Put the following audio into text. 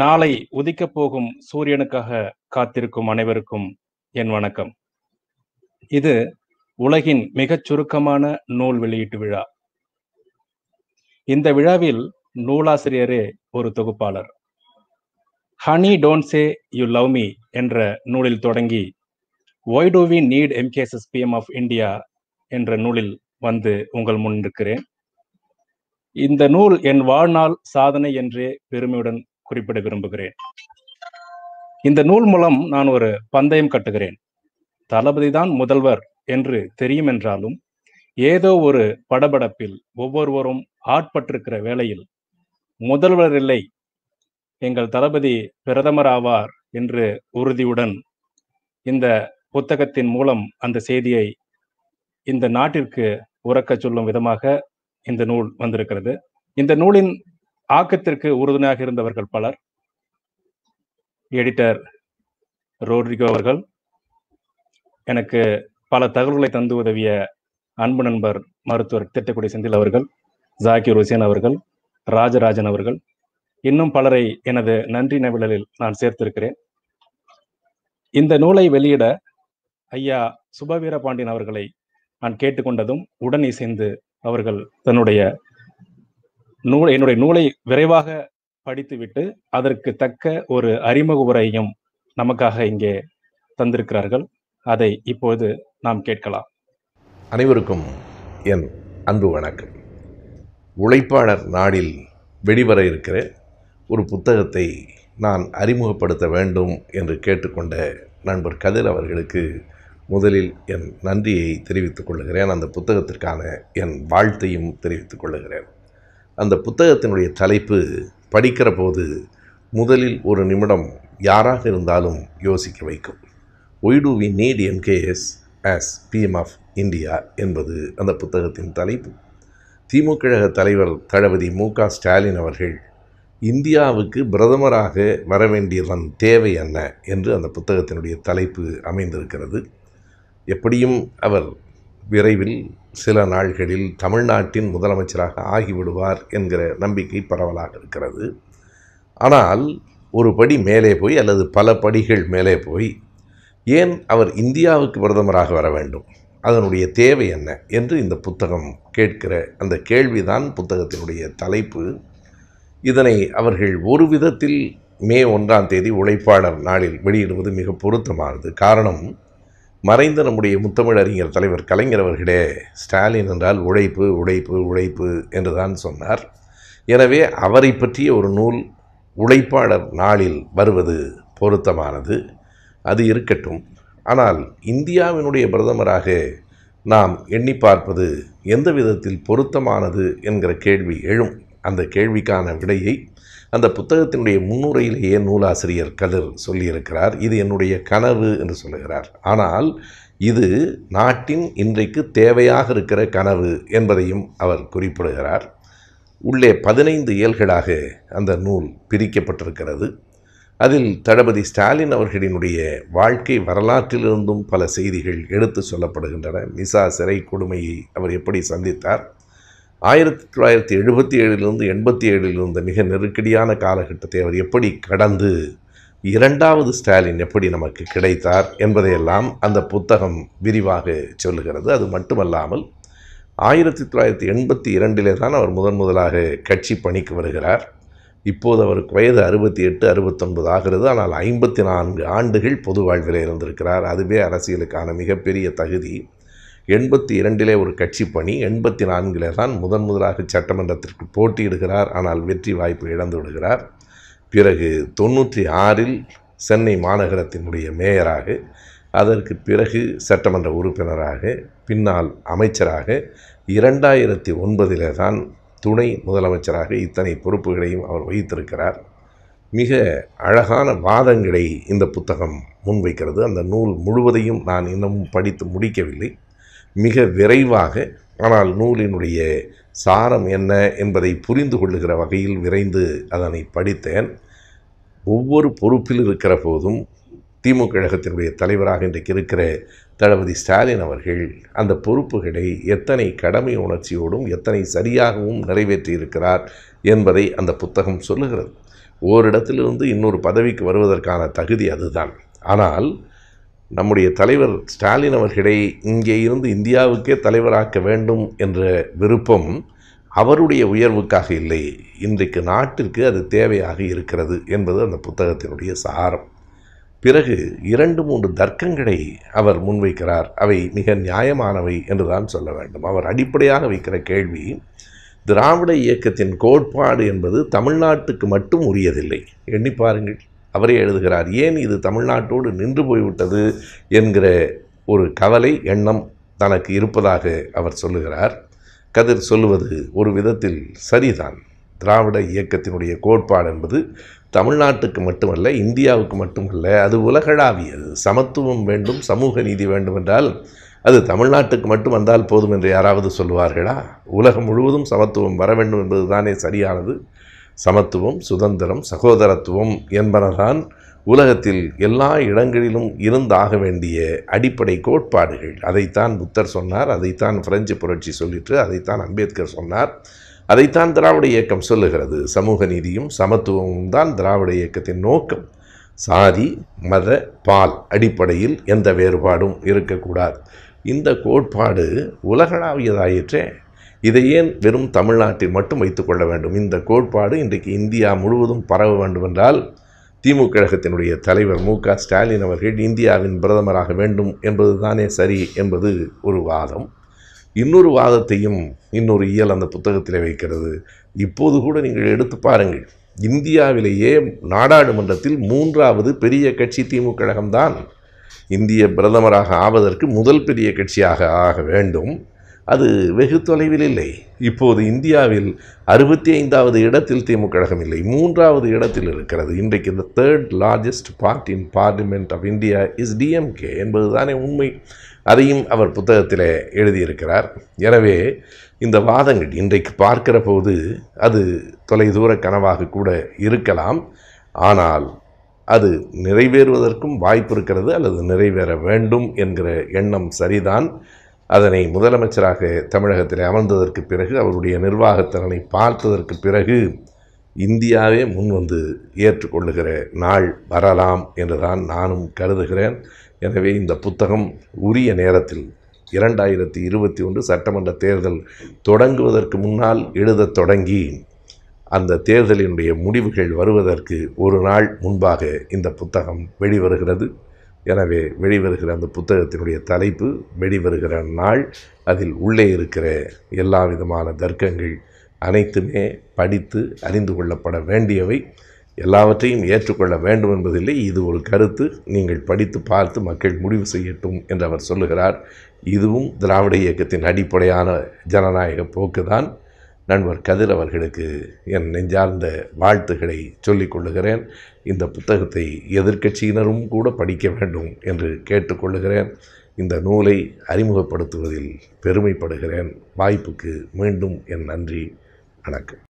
நாளை உதிக்கப் போகும் சூரியனுக்காக காத்திருக்கும் அனைவருக்கும் என் வணக்கம் இது உலகின் மிகச் சுருக்கமான நூல் வெளியீட்டு விழா இந்த விழாவில் நூலாசிரியரே ஒரு தொகுப்பாளர் honey say you love me என்ற நூலில் தொடங்கி why do we need MKSS PM of India என்ற நூலில் வந்து உங்கள் முன் இருக்கிறேன் இந்த நூல் என் வாழ்நாள் சாதனை என்றே பெருமையுடன் குறிப்பிட விரும்புகிறேன் இந்த நூல் மூலம் நான் ஒரு பந்தயம் கட்டுகிறேன் தளபதி தான் முதல்வர் என்று தெரியும் என்றாலும் ஏதோ ஒரு படபடப்பில் ஒவ்வொருவரும் ஆட்பட்டிருக்கிற வேளையில் முதல்வர் இல்லை எங்கள் தளபதி பிரதமர் ஆவார் என்று உறுதியுடன் இந்த புத்தகத்தின் மூலம் அந்த செய்தியை இந்த நாட்டிற்கு உறக்கச் சொல்லும் விதமாக இந்த நூல் வந்திருக்கிறது இந்த நூலின் ஆக்கத்திற்கு உறுதுணையாக இருந்தவர்கள் பலர் எடிட்டர் ரோட்ரிகோ அவர்கள் எனக்கு பல தகவல்களை தந்து உதவிய அன்பு நண்பர் மருத்துவர் திட்டக்குடி செந்தில் அவர்கள் ஜாக்கிர் ஹுசேன் அவர்கள் ராஜராஜன் அவர்கள் இன்னும் பலரை எனது நன்றி நவிழலில் நான் சேர்த்திருக்கிறேன் இந்த நூலை வெளியிட ஐயா சுபவீர பாண்டியன் அவர்களை நான் கேட்டுக்கொண்டதும் உடன் இசைந்து அவர்கள் தன்னுடைய நூல் என்னுடைய நூலை விரைவாக படித்துவிட்டு அதற்கு தக்க ஒரு அறிமுக உரையும் நமக்காக இங்கே தந்திருக்கிறார்கள் அதை இப்போது நாம் கேட்கலாம் அனைவருக்கும் என் அன்பு வணக்கம் உழைப்பாளர் நாடில் வெளிவர இருக்கிற ஒரு புத்தகத்தை நான் அறிமுகப்படுத்த வேண்டும் என்று கேட்டுக்கொண்ட நண்பர் கதிர் அவர்களுக்கு முதலில் என் நன்றியை தெரிவித்துக் கொள்கிறேன் அந்த புத்தகத்திற்கான என் வாழ்த்தையும் தெரிவித்துக் கொள்கிறேன் அந்த புத்தகத்தினுடைய தலைப்பு படிக்கிற போது முதலில் ஒரு நிமிடம் யாராக இருந்தாலும் யோசிக்க வைக்கும் why do we need MKS as PM of India என்பது அந்த புத்தகத்தின் தலைப்பு திமுக கழக தலைவர் தளபதி மு க ஸ்டாலின் அவர்கள் இந்தியாவுக்கு பிரதமராக வர வேண்டியதன் தேவை என்ன என்று அந்த புத்தகத்தினுடைய தலைப்பு அமைந்திருக்கிறது எப்படியும் அவர் விரைவில் சில நாள்களில் தமிழ்நாட்டின் முதலமைச்சராக ஆகிவிடுவார் என்கிற நம்பிக்கை பரவலாக இருக்கிறது ஆனால் ஒரு படி மேலே போய் அல்லது பல படிகள் மேலே போய் ஏன் அவர் இந்தியாவுக்கு பிரதமராக வர வேண்டும் அதனுடைய தேவை என்ன என்று இந்த புத்தகம் கேட்கிற அந்த கேள்விதான் புத்தகத்தினுடைய தலைப்பு இதனை அவர்கள் ஒரு விதத்தில் மே ஒன்றாம் தேதி உழைப்பாளர் நாளில் வெளியிடுவது மிக பொருத்தமானது காரணம் மறைந்த நம்முடைய முத்தமிழ் அறிஞர் தலைவர் கலைஞர் அவர்களே ஸ்டாலின் என்றால் உழைப்பு உழைப்பு உழைப்பு என்று தான் சொன்னார் எனவே அவரை பற்றிய ஒரு நூல் உழைப்பாளர் நாளில் வருவது பொருத்தமானது அது இருக்கட்டும் ஆனால் இந்தியாவினுடைய பிரதமராக நாம் எண்ணி பார்ப்பது எந்த விதத்தில் பொருத்தமானது என்கிற கேள்வி எழும் அந்த கேள்விக்கான விடையை அந்த புத்தகத்தினுடைய முன்னுரையிலேயே நூலாசிரியர் கதிர் சொல்லியிருக்கிறார் இது என்னுடைய கனவு என்று சொல்லுகிறார் ஆனால் இது நாட்டின் இன்றைக்கு தேவையாக இருக்கிற கனவு என்பதையும் அவர் குறிப்பிடுகிறார் உள்ளே பதினைந்து இயல்களாக அந்த நூல் பிரிக்கப்பட்டிருக்கிறது அதில் தளபதி ஸ்டாலின் அவர்களினுடைய வாழ்க்கை வரலாற்றிலிருந்தும் பல செய்திகள் எடுத்து சொல்லப்படுகின்றன மிசா சிறை கொடுமையை அவர் எப்படி சந்தித்தார் ஆயிரத்தி தொள்ளாயிரத்தி எழுபத்தி ஏழிலிருந்து எண்பத்தி ஏழிலிருந்து மிக நெருக்கடியான காலகட்டத்தை அவர் எப்படி கடந்து இரண்டாவது ஸ்டாலின் எப்படி நமக்கு கிடைத்தார் என்பதையெல்லாம் அந்த புத்தகம் விரிவாக சொல்லுகிறது அது மட்டுமல்லாமல் ஆயிரத்தி தொள்ளாயிரத்தி எண்பத்தி இரண்டிலே தான் அவர் முதன் முதலாக கட்சி பணிக்கு வருகிறார் இப்போது அவருக்கு வயது அறுபத்தி எட்டு அறுபத்தொன்பது ஆகிறது ஆனால் ஐம்பத்தி நான்கு ஆண்டுகள் பொது வாழ்வில் இருந்திருக்கிறார் அதுவே அரசியலுக்கான மிகப்பெரிய தகுதி எண்பத்தி இரண்டிலே ஒரு கட்சி பணி எண்பத்தி நான்கிலே தான் முதன் முதலாக சட்டமன்றத்திற்கு போட்டியிடுகிறார் ஆனால் வெற்றி வாய்ப்பு இழந்து விடுகிறார் பிறகு தொண்ணூற்றி ஆறில் சென்னை மாநகரத்தினுடைய மேயராக அதற்கு பிறகு சட்டமன்ற உறுப்பினராக பின்னால் அமைச்சராக இரண்டாயிரத்தி ஒன்பதிலே தான் துணை முதலமைச்சராக இத்தனை பொறுப்புகளையும் அவர் வகித்திருக்கிறார் மிக அழகான வாதங்களை இந்த புத்தகம் முன்வைக்கிறது அந்த நூல் முழுவதையும் நான் இன்னமும் படித்து முடிக்கவில்லை மிக விரைவாக ஆனால் நூலினுடைய சாரம் என்ன என்பதை புரிந்து கொள்ளுகிற வகையில் விரைந்து அதனை படித்தேன் ஒவ்வொரு பொறுப்பில் இருக்கிற போதும் திமுக கழகத்தினுடைய தலைவராக இன்றைக்கு இருக்கிற தளபதி ஸ்டாலின் அவர்கள் அந்த பொறுப்புகளை எத்தனை கடமை உணர்ச்சியோடும் எத்தனை சரியாகவும் நிறைவேற்றியிருக்கிறார் என்பதை அந்த புத்தகம் சொல்லுகிறது ஓரிடத்திலிருந்து இன்னொரு பதவிக்கு வருவதற்கான தகுதி அதுதான் ஆனால் நம்முடைய தலைவர் ஸ்டாலின் அவர்களை இங்கே இருந்து இந்தியாவுக்கே தலைவராக்க வேண்டும் என்ற விருப்பம் அவருடைய உயர்வுக்காக இல்லை இன்றைக்கு நாட்டிற்கு அது தேவையாக இருக்கிறது என்பது அந்த புத்தகத்தினுடைய சாரம் பிறகு இரண்டு மூன்று தர்க்கங்களை அவர் முன்வைக்கிறார் அவை மிக நியாயமானவை என்றுதான் சொல்ல வேண்டும் அவர் அடிப்படையாக வைக்கிற கேள்வி திராவிட இயக்கத்தின் கோட்பாடு என்பது தமிழ்நாட்டுக்கு மட்டும் உரியதில்லை எண்ணி பாருங்கள் அவரே எழுதுகிறார் ஏன் இது தமிழ்நாட்டோடு நின்று போய்விட்டது என்கிற ஒரு கவலை எண்ணம் தனக்கு இருப்பதாக அவர் சொல்லுகிறார் கதிர் சொல்லுவது ஒரு விதத்தில் சரிதான் திராவிட இயக்கத்தினுடைய கோட்பாடு என்பது தமிழ்நாட்டுக்கு மட்டுமல்ல இந்தியாவுக்கு மட்டுமல்ல அது உலகளாவியது சமத்துவம் வேண்டும் சமூக நீதி வேண்டும் என்றால் அது தமிழ்நாட்டுக்கு மட்டும் வந்தால் போதும் என்று யாராவது சொல்லுவார்களா உலகம் முழுவதும் சமத்துவம் வர வேண்டும் என்பது தானே சரியானது சமத்துவம் சுதந்திரம் சகோதரத்துவம் என்பனதான் உலகத்தில் எல்லா இடங்களிலும் இருந்தாக வேண்டிய அடிப்படை கோட்பாடுகள் அதைத்தான் புத்தர் சொன்னார் அதைத்தான் பிரெஞ்சு புரட்சி சொல்லிட்டு அதைத்தான் அம்பேத்கர் சொன்னார் அதைத்தான் திராவிட இயக்கம் சொல்லுகிறது சமூக நீதியும் சமத்துவமும் தான் திராவிட இயக்கத்தின் நோக்கம் சாதி மத பால் அடிப்படையில் எந்த வேறுபாடும் இருக்கக்கூடாது இந்த கோட்பாடு உலகளாவியதாயிற்றே இதை ஏன் வெறும் தமிழ்நாட்டில் மட்டும் வைத்துக்கொள்ள வேண்டும் இந்த கோட்பாடு இன்றைக்கு இந்தியா முழுவதும் பரவ வேண்டுமென்றால் திமுக கழகத்தினுடைய தலைவர் மு க ஸ்டாலின் அவர்கள் இந்தியாவின் பிரதமராக வேண்டும் என்பது தானே சரி என்பது ஒரு வாதம் இன்னொரு வாதத்தையும் இன்னொரு இயல் அந்த புத்தகத்தில் வைக்கிறது இப்போது கூட நீங்கள் எடுத்து பாருங்கள் இந்தியாவிலேயே நாடாளுமன்றத்தில் மூன்றாவது பெரிய கட்சி திமுக கழகம்தான் இந்திய பிரதமராக ஆவதற்கு முதல் பெரிய கட்சியாக ஆக வேண்டும் அது வெகு தொலைவில் இல்லை இப்போது இந்தியாவில் அறுபத்தி ஐந்தாவது இடத்தில் திமுக கழகம் இல்லை மூன்றாவது இடத்தில் இருக்கிறது இன்றைக்கு இந்த third largest part in parliament of India is DMK என்பதுதானே உண்மை அதையும் அவர் புத்தகத்தில் எழுதியிருக்கிறார் எனவே இந்த வாதங்கள் இன்றைக்கு பார்க்கிற போது அது தொலைதூர கனவாக கூட இருக்கலாம் ஆனால் அது நிறைவேறுவதற்கும் வாய்ப்பு இருக்கிறது அல்லது நிறைவேற வேண்டும் என்கிற எண்ணம் சரிதான் அதனை முதலமைச்சராக தமிழகத்தில் அமர்ந்ததற்கு பிறகு அவருடைய நிர்வாகத்திறனை பார்த்ததற்கு பிறகு இந்தியாவே முன்வந்து ஏற்றுக்கொள்ளுகிற நாள் வரலாம் என்றுதான் நானும் கருதுகிறேன் எனவே இந்த புத்தகம் உரிய நேரத்தில் இரண்டாயிரத்தி இருபத்தி ஒன்று சட்டமன்ற தேர்தல் தொடங்குவதற்கு முன்னால் எழுதத் தொடங்கி அந்த தேர்தலினுடைய முடிவுகள் வருவதற்கு ஒரு நாள் முன்பாக இந்த புத்தகம் வெளிவருகிறது எனவே வெளிவருகிற அந்த புத்தகத்தினுடைய தலைப்பு வெளிவருகிற நாள் அதில் உள்ளே இருக்கிற எல்லா விதமான தர்க்கங்கள் அனைத்துமே படித்து அறிந்து கொள்ளப்பட வேண்டியவை எல்லாவற்றையும் ஏற்றுக்கொள்ள வேண்டும் என்பதில்லை இது ஒரு கருத்து நீங்கள் படித்து பார்த்து மக்கள் முடிவு செய்யட்டும் என்று அவர் சொல்லுகிறார் இதுவும் திராவிட இயக்கத்தின் அடிப்படையான ஜனநாயக போக்கு தான் நண்பர் கதிர் அவர்களுக்கு என் நெஞ்சார்ந்த வாழ்த்துக்களை சொல்லிக் கொள்ளுகிறேன் இந்த புத்தகத்தை எதிர்க்கட்சியினரும் கூட படிக்க வேண்டும் என்று கேட்டுக்கொள்ளுகிறேன் இந்த நூலை அறிமுகப்படுத்துவதில் பெருமைப்படுகிறேன் வாய்ப்புக்கு மீண்டும் என் நன்றி வணக்கம்